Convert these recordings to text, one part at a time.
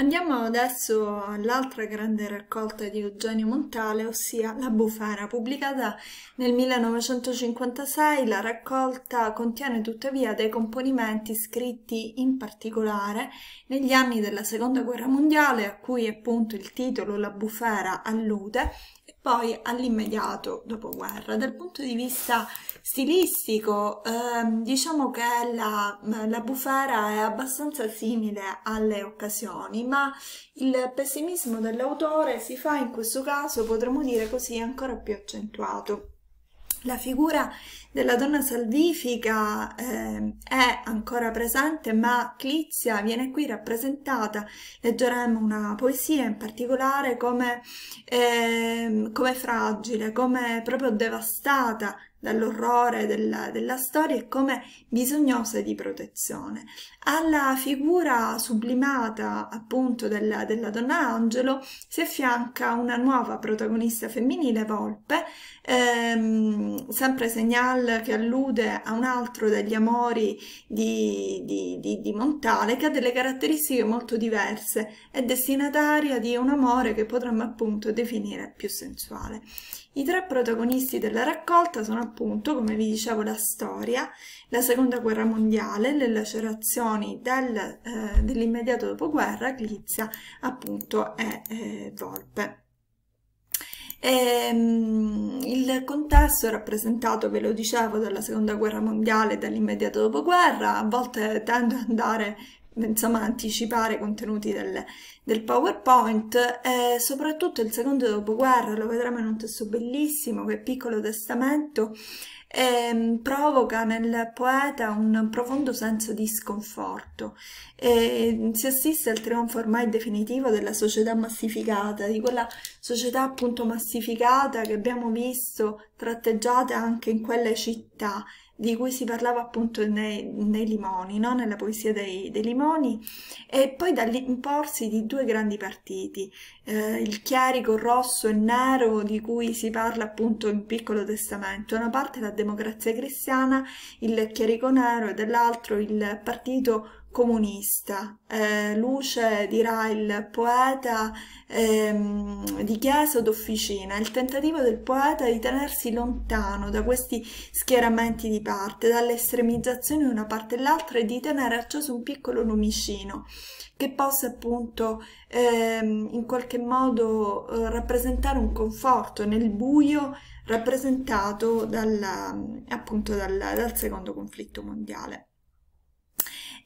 Andiamo adesso all'altra grande raccolta di Eugenio Montale, ossia La Bufera, pubblicata nel 1956. La raccolta contiene tuttavia dei componimenti scritti in particolare negli anni della Seconda Guerra Mondiale, a cui appunto il titolo La Bufera allude, poi all'immediato dopoguerra, dal punto di vista stilistico, ehm, diciamo che la, la bufera è abbastanza simile alle occasioni, ma il pessimismo dell'autore si fa in questo caso, potremmo dire così, ancora più accentuato. La figura della donna salvifica eh, è ancora presente, ma Clizia viene qui rappresentata, leggeremo una poesia in particolare, come, eh, come fragile, come proprio devastata dall'orrore della, della, storia e come bisognosa di protezione. Alla figura sublimata appunto della, della donna Angelo si affianca una nuova protagonista femminile, Volpe, ehm, sempre Segnal che allude a un altro degli amori di, di, di, di Montale che ha delle caratteristiche molto diverse, è destinataria di un amore che potremmo appunto definire più sensuale. I tre protagonisti della raccolta sono appunto, come vi dicevo, la storia, la seconda guerra mondiale, le lacerazioni del, eh, dell'immediato dopoguerra, Clizia appunto è eh, Volpe. Ehm, il contesto è rappresentato, ve lo dicevo, dalla seconda guerra mondiale e dall'immediato dopoguerra, a volte tende ad andare insomma, anticipare i contenuti del, del PowerPoint, eh, soprattutto il secondo dopoguerra, lo vedremo in un testo bellissimo, che è Piccolo Testamento, eh, provoca nel poeta un profondo senso di sconforto. Eh, si assiste al trionfo ormai definitivo della società massificata, di quella società appunto massificata che abbiamo visto tratteggiata anche in quelle città, di cui si parlava appunto nei, nei limoni, no? nella poesia dei, dei limoni, e poi dall'imporsi di due grandi partiti, eh, il chierico rosso e nero di cui si parla appunto in Piccolo Testamento, da una parte la democrazia cristiana, il chierico nero e dall'altro il partito comunista. Eh, Luce dirà il poeta ehm, di chiesa o d'officina, il tentativo del poeta di tenersi lontano da questi schieramenti di parte, dalle estremizzazioni di una parte e l'altra e di tenere acceso un piccolo lumicino che possa appunto ehm, in qualche modo eh, rappresentare un conforto nel buio rappresentato dalla, appunto dal, dal secondo conflitto mondiale.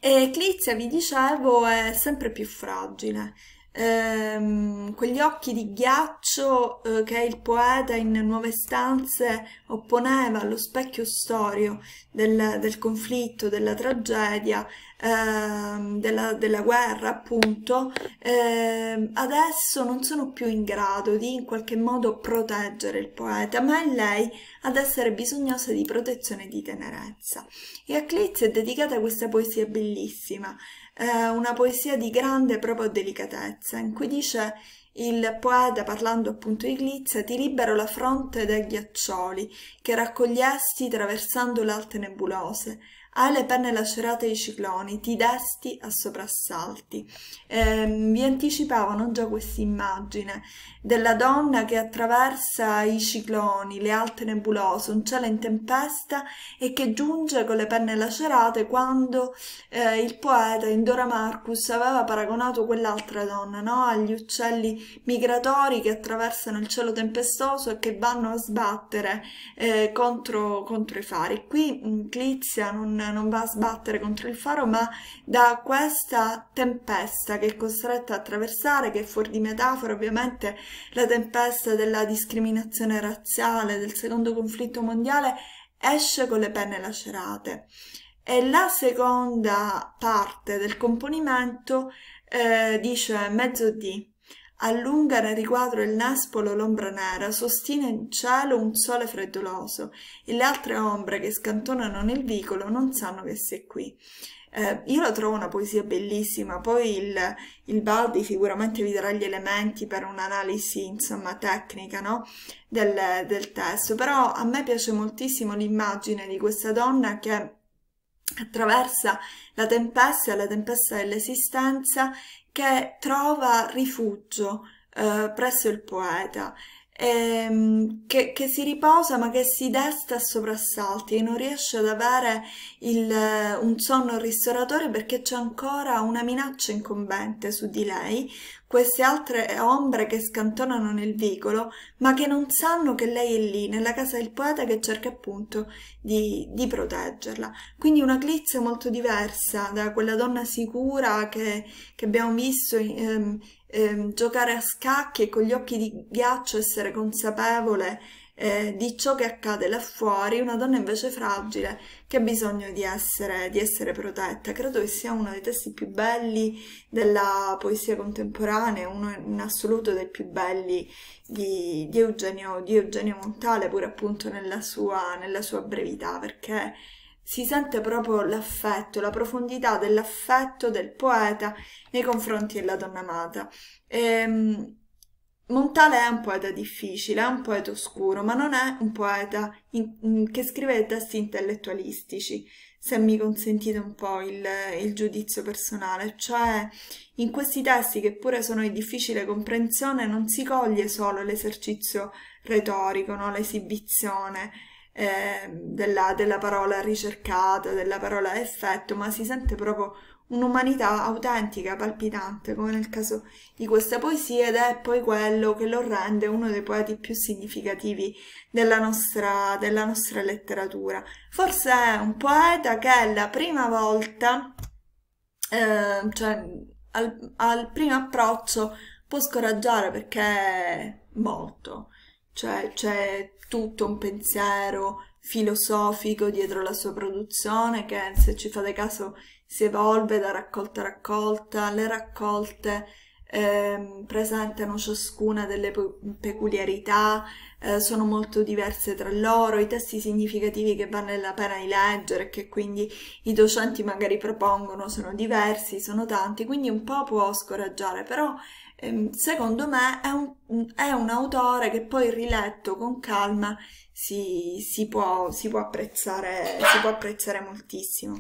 E Clizia, vi dicevo, è sempre più fragile, ehm, quegli occhi di ghiaccio eh, che il poeta in Nuove stanze opponeva allo specchio storio del, del conflitto, della tragedia, ehm, della, della, guerra appunto, ehm, adesso non sono più in grado di in qualche modo proteggere il poeta, ma è lei ad essere bisognosa di protezione e di tenerezza. E a Clizia è dedicata questa poesia bellissima, eh, una poesia di grande proprio delicatezza, in cui dice il poeta, parlando appunto di Glizza, ti libero la fronte dai ghiaccioli che raccogliesti traversando l'alte nebulose, hai le penne lacerate ai cicloni, ti desti a soprassalti. Eh, vi anticipavano già questa immagine della donna che attraversa i cicloni, le alte nebulose, un cielo in tempesta e che giunge con le penne lacerate quando eh, il poeta Indora Marcus aveva paragonato quell'altra donna no? agli uccelli migratori che attraversano il cielo tempestoso e che vanno a sbattere eh, contro, contro, i fari. Qui mm, Clizia non non va a sbattere contro il faro, ma da questa tempesta che è costretta a attraversare, che è fuori di metafora ovviamente, la tempesta della discriminazione razziale, del secondo conflitto mondiale, esce con le penne lacerate. E la seconda parte del componimento eh, dice mezzo D, allunga nel riquadro il naspolo l'ombra nera, sostiene in cielo un sole freddoloso, e le altre ombre che scantonano nel vicolo non sanno che sei qui. Eh, io la trovo una poesia bellissima, poi il, il Baldi sicuramente vi darà gli elementi per un'analisi, insomma, tecnica, no? del, del testo, però a me piace moltissimo l'immagine di questa donna che attraversa la tempesta, la tempesta dell'esistenza che trova rifugio eh, presso il poeta, ehm, che, che, si riposa ma che si desta a soprassalti e non riesce ad avere il, eh, un sonno ristoratore perché c'è ancora una minaccia incombente su di lei, queste altre ombre che scantonano nel vicolo, ma che non sanno che lei è lì, nella casa del poeta che cerca appunto di, di proteggerla. Quindi una Clizia molto diversa da quella donna sicura che, che abbiamo visto ehm, ehm, giocare a scacchi e con gli occhi di ghiaccio essere consapevole eh, di ciò che accade là fuori, una donna invece fragile che ha bisogno di essere, di essere protetta. Credo che sia uno dei testi più belli della poesia contemporanea, uno in assoluto dei più belli di, di, Eugenio, di Eugenio, Montale, pur appunto nella sua, nella sua brevità, perché si sente proprio l'affetto, la profondità dell'affetto del poeta nei confronti della donna amata. Ehm, Montale è un poeta difficile, è un poeta oscuro, ma non è un poeta in, in, mm, che scrive testi intellettualistici, se mi consentite un po' il, il, giudizio personale, cioè in questi testi che pure sono di difficile comprensione non si coglie solo l'esercizio retorico, no? l'esibizione eh, della, della parola ricercata, della parola effetto, ma si sente proprio un'umanità autentica, palpitante, come nel caso di questa poesia, ed è poi quello che lo rende uno dei poeti più significativi della nostra, della nostra letteratura. Forse è un poeta che è la prima volta, eh, cioè al, al primo approccio, può scoraggiare perché è molto, cioè c'è tutto un pensiero filosofico dietro la sua produzione che se ci fate caso si evolve da raccolta a raccolta, le raccolte eh, presentano ciascuna delle peculiarità, eh, sono molto diverse tra loro, i testi significativi che vale la pena di leggere, che quindi i docenti magari propongono, sono diversi, sono tanti, quindi un po' può scoraggiare, però eh, secondo me è un, è un, autore che poi riletto con calma si, si, può, si, può, apprezzare, si può apprezzare moltissimo.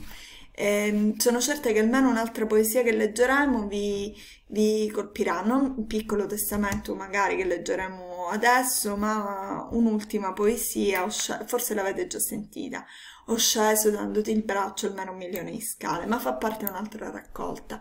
Ehm, sono certa che almeno un'altra poesia che leggeremo vi, vi colpirà, non un piccolo testamento magari che leggeremo adesso, ma un'ultima poesia, forse l'avete già sentita. Ho sceso dandoti il braccio almeno un milione di scale, ma fa parte di un'altra raccolta.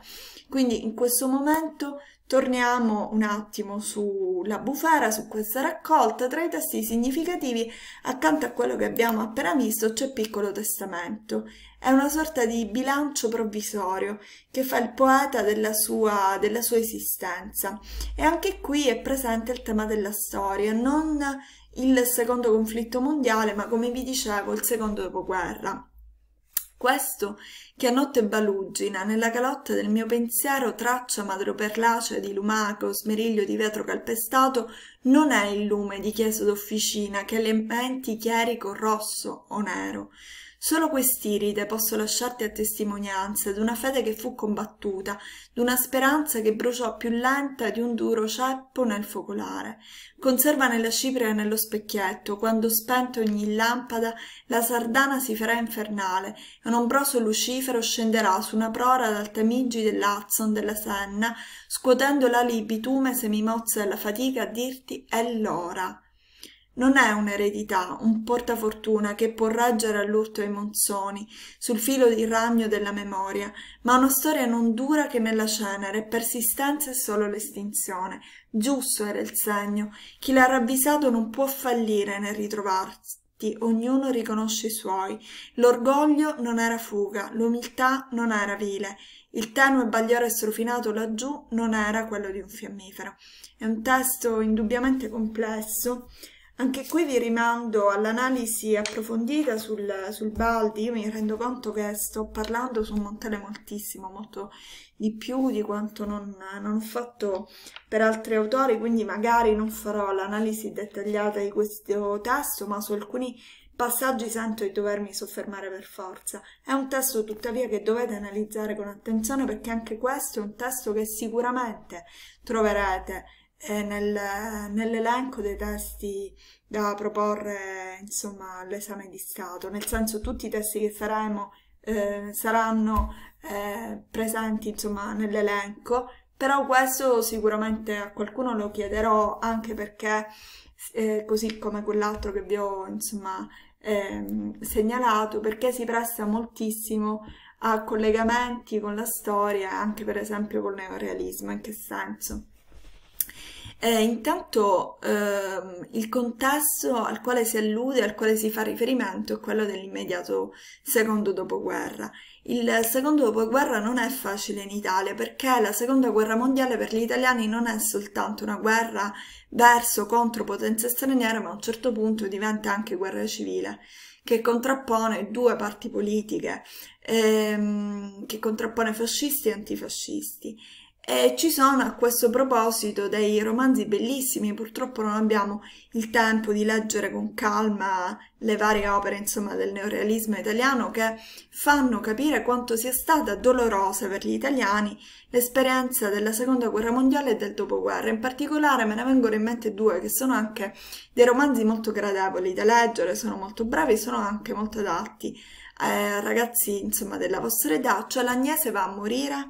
Quindi in questo momento Torniamo un attimo sulla bufera, su questa raccolta. Tra i testi significativi, accanto a quello che abbiamo appena visto, c'è Piccolo Testamento. È una sorta di bilancio provvisorio che fa il poeta della sua, della sua esistenza. E anche qui è presente il tema della storia, non il secondo conflitto mondiale, ma come vi dicevo, il secondo dopoguerra questo che a notte baluggina nella calotta del mio pensiero traccia madreperlacea di lumaco smeriglio di vetro calpestato non è il lume di chiesa d'officina che le menti chierico rosso o nero Solo quest'iride posso lasciarti a testimonianza d'una fede che fu combattuta, d'una speranza che bruciò più lenta di un duro ceppo nel focolare. Conserva nella cipria e nello specchietto, quando spento ogni lampada, la sardana si farà infernale e un ombroso lucifero scenderà su una prora dal Tamigi dell'Azzon della Senna, scuotendo l'ali bitume semimozze dalla fatica a dirti è l'ora. Non è un'eredità, un portafortuna che può reggere all'urto ai monzoni, sul filo di ragno della memoria, ma una storia non dura che nella cenere, persistenza è solo l'estinzione. Giusto era il segno, chi l'ha ravvisato non può fallire nel ritrovarsi ognuno riconosce i suoi. L'orgoglio non era fuga, l'umiltà non era vile, il tenue bagliore strofinato laggiù non era quello di un fiammifero. È un testo indubbiamente complesso, anche qui vi rimando all'analisi approfondita sul, sul, Baldi, io mi rendo conto che sto parlando su un Montale moltissimo, molto di più di quanto non, non ho fatto per altri autori, quindi magari non farò l'analisi dettagliata di questo testo, ma su alcuni passaggi sento di dovermi soffermare per forza. È un testo tuttavia che dovete analizzare con attenzione perché anche questo è un testo che sicuramente troverete nel, nell'elenco dei testi da proporre insomma all'esame di Stato, nel senso tutti i testi che faremo eh, saranno eh, presenti insomma nell'elenco, però questo sicuramente a qualcuno lo chiederò anche perché eh, così come quell'altro che vi ho insomma ehm, segnalato perché si presta moltissimo a collegamenti con la storia anche per esempio col neorealismo in che senso? Eh, intanto ehm, il contesto al quale si allude, al quale si fa riferimento, è quello dell'immediato secondo dopoguerra. Il secondo dopoguerra non è facile in Italia perché la seconda guerra mondiale per gli italiani non è soltanto una guerra verso contro potenze straniere, ma a un certo punto diventa anche guerra civile che contrappone due parti politiche, ehm, che contrappone fascisti e antifascisti e ci sono a questo proposito dei romanzi bellissimi, purtroppo non abbiamo il tempo di leggere con calma le varie opere insomma, del neorealismo italiano che fanno capire quanto sia stata dolorosa per gli italiani l'esperienza della seconda guerra mondiale e del dopoguerra. In particolare me ne vengono in mente due che sono anche dei romanzi molto gradevoli da leggere, sono molto bravi, e sono anche molto adatti ai eh, ragazzi insomma, della vostra età, cioè l'Agnese va a morire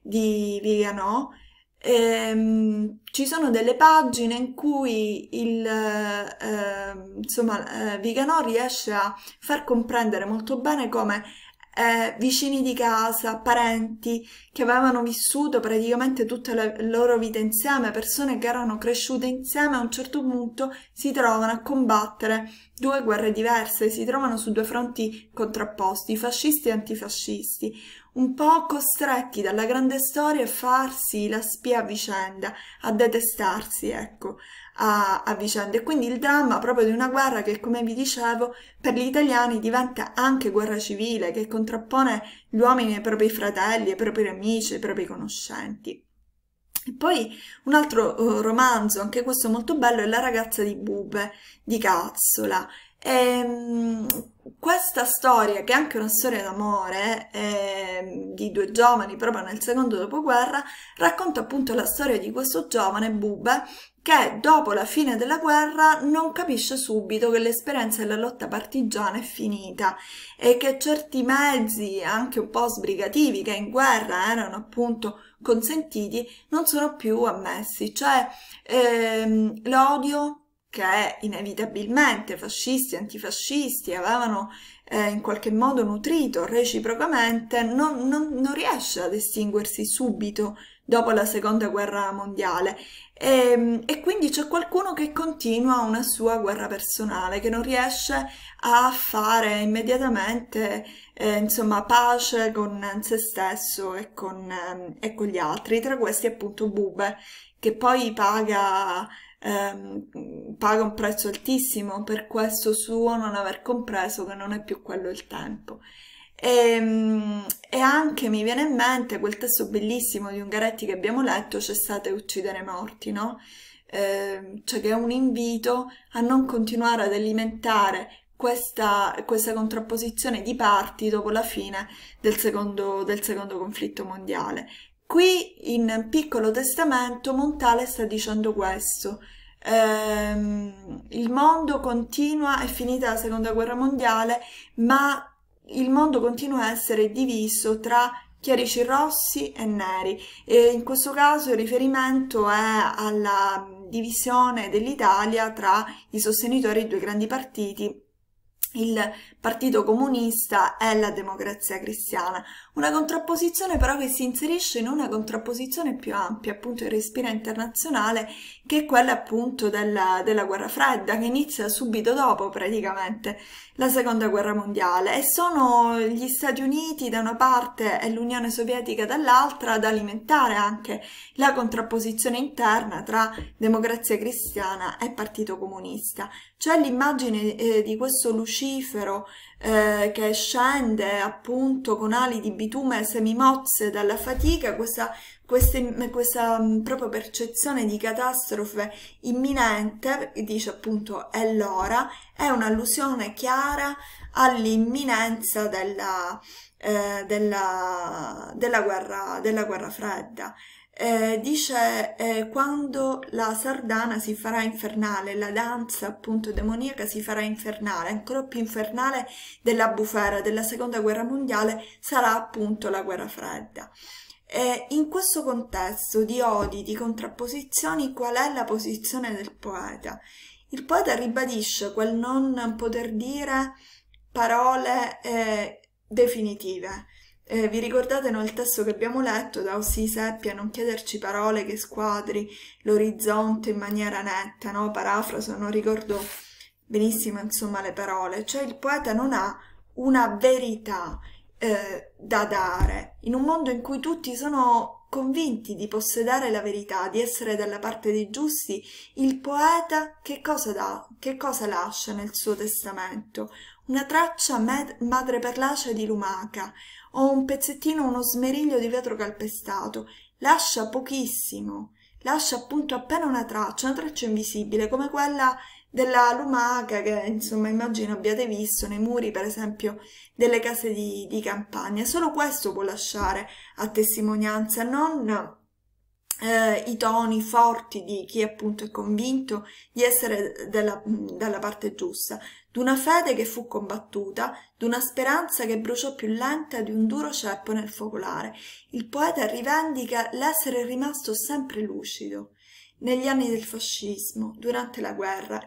di Vigano, ehm, ci sono delle pagine in cui il, eh, insomma, eh, Vigano riesce a far comprendere molto bene come eh, vicini di casa, parenti che avevano vissuto praticamente tutta la loro vita insieme, persone che erano cresciute insieme, a un certo punto si trovano a combattere due guerre diverse, si trovano su due fronti contrapposti, fascisti e antifascisti un po' costretti dalla grande storia a farsi la spia a vicenda, a detestarsi, ecco, a, a vicenda. E quindi il dramma proprio di una guerra che, come vi dicevo, per gli italiani diventa anche guerra civile, che contrappone gli uomini ai propri fratelli, ai propri amici, ai propri conoscenti. E poi un altro uh, romanzo, anche questo molto bello, è La ragazza di Bube di Cazzola. E, ehm, questa storia, che è anche una storia d'amore eh, di due giovani proprio nel secondo dopoguerra, racconta appunto la storia di questo giovane Bube che dopo la fine della guerra non capisce subito che l'esperienza della lotta partigiana è finita e che certi mezzi anche un po' sbrigativi che in guerra erano appunto consentiti non sono più ammessi, cioè ehm, l'odio, che inevitabilmente fascisti e antifascisti avevano eh, in qualche modo nutrito reciprocamente, non, non, non, riesce ad estinguersi subito dopo la seconda guerra mondiale e, ehm, e quindi c'è qualcuno che continua una sua guerra personale, che non riesce a fare immediatamente eh, insomma, pace con se stesso e con, eh, e con gli altri, tra questi appunto Bube, che poi paga ehm, paga un prezzo altissimo per questo suo non aver compreso che non è più quello il tempo. E, ehm, e, anche mi viene in mente quel testo bellissimo di Ungaretti che abbiamo letto, Cessate e uccidere morti, no? Eh, cioè che è un invito a non continuare ad alimentare questa, questa contrapposizione di parti dopo la fine del secondo, del secondo conflitto mondiale. Qui in Piccolo Testamento Montale sta dicendo questo. Ehm, il mondo continua, è finita la seconda guerra mondiale, ma il mondo continua a essere diviso tra chiarici rossi e neri e in questo caso il riferimento è alla divisione dell'Italia tra i sostenitori dei due grandi partiti il Partito Comunista e la Democrazia Cristiana. Una contrapposizione però che si inserisce in una contrapposizione più ampia, appunto che respira internazionale, che è quella appunto della, della guerra fredda, che inizia subito dopo praticamente la seconda guerra mondiale. E sono gli Stati Uniti da una parte e l'Unione Sovietica dall'altra ad alimentare anche la contrapposizione interna tra democrazia cristiana e partito comunista. C'è l'immagine eh, di questo lucifero eh, che scende appunto con ali di bitume semimozze dalla fatica, questa, questa, questa mm, proprio percezione di catastrofe imminente, dice appunto è l'ora, è un'allusione chiara all'imminenza della, eh, della, della, guerra, della guerra fredda eh, dice eh, quando la sardana si farà infernale, la danza appunto demoniaca si farà infernale, ancora più infernale della bufera della seconda guerra mondiale sarà appunto la guerra fredda. Eh, in questo contesto di odi, di contrapposizioni, qual è la posizione del poeta? Il poeta ribadisce quel non poter dire parole eh, definitive, eh, vi ricordate nel testo che abbiamo letto da Ossi Seppia non chiederci parole che squadri l'orizzonte in maniera netta, no? Parafraso, non ricordo benissimo insomma le parole, cioè il poeta non ha una verità eh, da dare in un mondo in cui tutti sono convinti di possedere la verità, di essere dalla parte dei giusti, il poeta che cosa dà, che cosa lascia nel suo testamento? Una traccia madreperlace di lumaca, o un pezzettino, uno smeriglio di vetro calpestato, lascia pochissimo, lascia appunto appena una traccia, una traccia invisibile come quella della lumaca che insomma immagino abbiate visto nei muri per esempio delle case di, di campagna. Solo questo può lasciare a testimonianza, non eh, i toni forti di chi appunto è convinto di essere della, dalla parte giusta, d'una fede che fu combattuta, d'una speranza che bruciò più lenta di un duro ceppo nel focolare. Il poeta rivendica l'essere rimasto sempre lucido negli anni del fascismo, durante la guerra,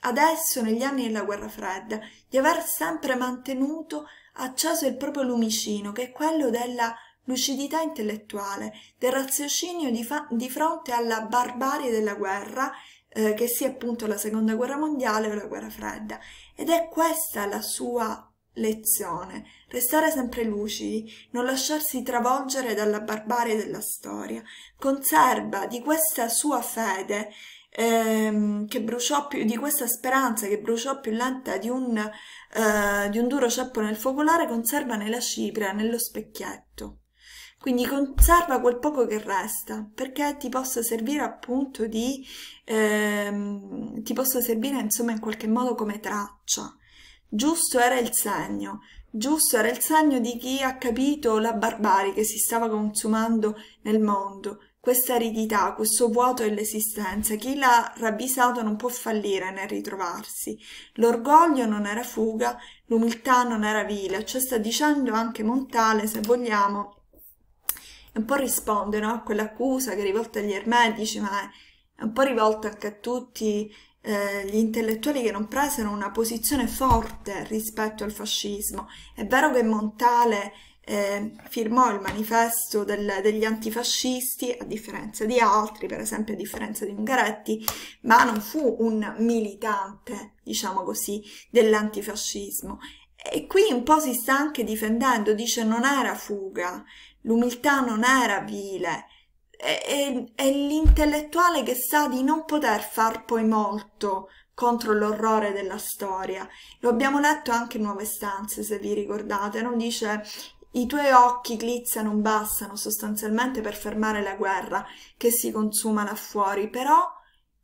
adesso negli anni della guerra fredda, di aver sempre mantenuto acceso il proprio lumicino, che è quello della lucidità intellettuale, del raziocinio di, di fronte alla barbarie della guerra eh, che sia appunto la seconda guerra mondiale o la guerra fredda. Ed è questa la sua lezione, restare sempre lucidi, non lasciarsi travolgere dalla barbarie della storia. Conserva di questa sua fede ehm, che bruciò più, di questa speranza che bruciò più lenta di un, eh, di un duro ceppo nel focolare, conserva nella cipria, nello specchietto. Quindi conserva quel poco che resta perché ti possa servire appunto di ehm, ti possa servire insomma in qualche modo come traccia. Giusto era il segno, giusto era il segno di chi ha capito la barbarie che si stava consumando nel mondo, questa aridità, questo vuoto dell'esistenza. Chi l'ha ravvisato non può fallire nel ritrovarsi. L'orgoglio non era fuga, l'umiltà non era vile. Ci cioè sta dicendo anche Montale, se vogliamo, un po' risponde no? a quell'accusa che è rivolta agli ermetici, ma è un po' rivolta anche a tutti eh, gli intellettuali che non presero una posizione forte rispetto al fascismo. È vero che Montale eh, firmò il manifesto del, degli antifascisti, a differenza di altri, per esempio a differenza di Ungaretti, ma non fu un militante, diciamo così, dell'antifascismo. E qui un po' si sta anche difendendo, dice non era fuga, L'umiltà non era vile, è, è, è l'intellettuale che sa di non poter far poi molto contro l'orrore della storia. Lo abbiamo letto anche in Nuove Stanze, se vi ricordate, non dice i tuoi occhi glizza non bastano sostanzialmente per fermare la guerra che si consuma là fuori, però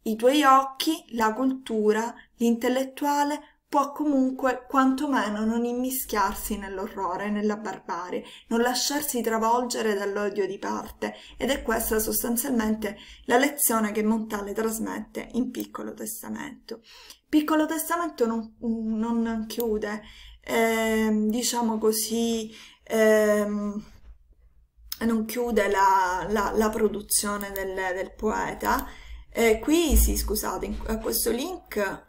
i tuoi occhi, la cultura, l'intellettuale può comunque quantomeno non immischiarsi nell'orrore, nella barbarie, non lasciarsi travolgere dall'odio di parte ed è questa sostanzialmente la lezione che Montale trasmette in Piccolo Testamento. Piccolo Testamento non, non chiude, eh, diciamo così, eh, non chiude la, la, la produzione del, del poeta. Eh, qui sì, scusate, in, a questo link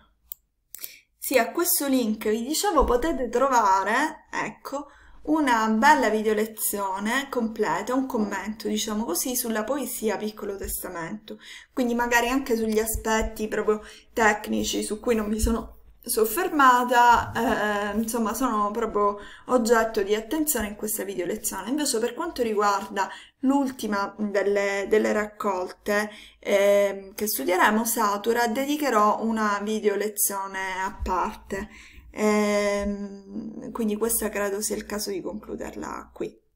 sì, a questo link vi dicevo potete trovare, ecco, una bella video lezione completa, un commento, diciamo così, sulla poesia Piccolo Testamento. Quindi magari anche sugli aspetti proprio tecnici su cui non mi sono soffermata, eh, insomma sono proprio oggetto di attenzione in questa video lezione. Invece per quanto riguarda L'ultima delle, delle, raccolte eh, che studieremo, Satura, dedicherò una video lezione a parte, eh, quindi questa credo sia il caso di concluderla qui.